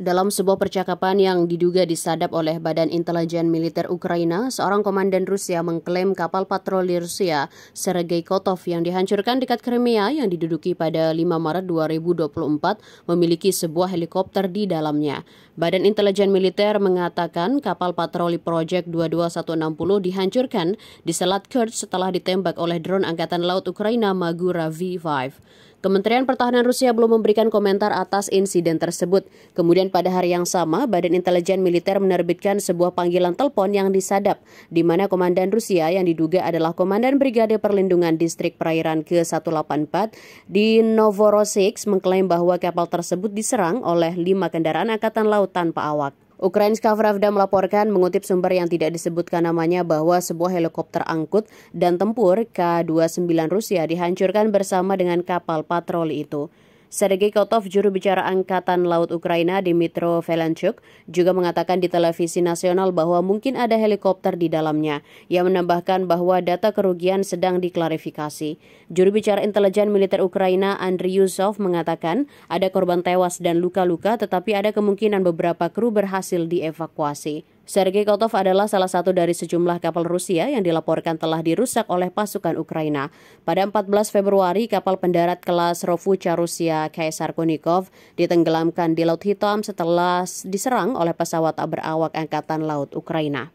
Dalam sebuah percakapan yang diduga disadap oleh Badan Intelijen Militer Ukraina, seorang komandan Rusia mengklaim kapal patroli Rusia Sergei Kotov yang dihancurkan dekat Crimea yang diduduki pada 5 Maret 2024 memiliki sebuah helikopter di dalamnya. Badan Intelijen Militer mengatakan kapal patroli Project 22160 dihancurkan di Selat Kerch setelah ditembak oleh drone Angkatan Laut Ukraina Magura V5. Kementerian Pertahanan Rusia belum memberikan komentar atas insiden tersebut. Kemudian pada hari yang sama, Badan Intelijen Militer menerbitkan sebuah panggilan telepon yang disadap, di mana Komandan Rusia yang diduga adalah Komandan Brigade Perlindungan Distrik Perairan ke-184 di Novorossiysk mengklaim bahwa kapal tersebut diserang oleh lima kendaraan Angkatan Laut tanpa awak. Ukrainska Pravda melaporkan mengutip sumber yang tidak disebutkan namanya bahwa sebuah helikopter angkut dan tempur K-29 Rusia dihancurkan bersama dengan kapal patroli itu. Sergei Kotov, juru bicara Angkatan Laut Ukraina Dimitro Velanchuk, juga mengatakan di televisi nasional bahwa mungkin ada helikopter di dalamnya. Ia menambahkan bahwa data kerugian sedang diklarifikasi. Juru bicara intelijen militer Ukraina Andriy Yusov mengatakan ada korban tewas dan luka-luka tetapi ada kemungkinan beberapa kru berhasil dievakuasi. Sergei Kotov adalah salah satu dari sejumlah kapal Rusia yang dilaporkan telah dirusak oleh pasukan Ukraina. Pada 14 Februari, kapal pendarat kelas Rovucha Rusia Kaisar Kunikov ditenggelamkan di Laut Hitam setelah diserang oleh pesawat berawak Angkatan Laut Ukraina.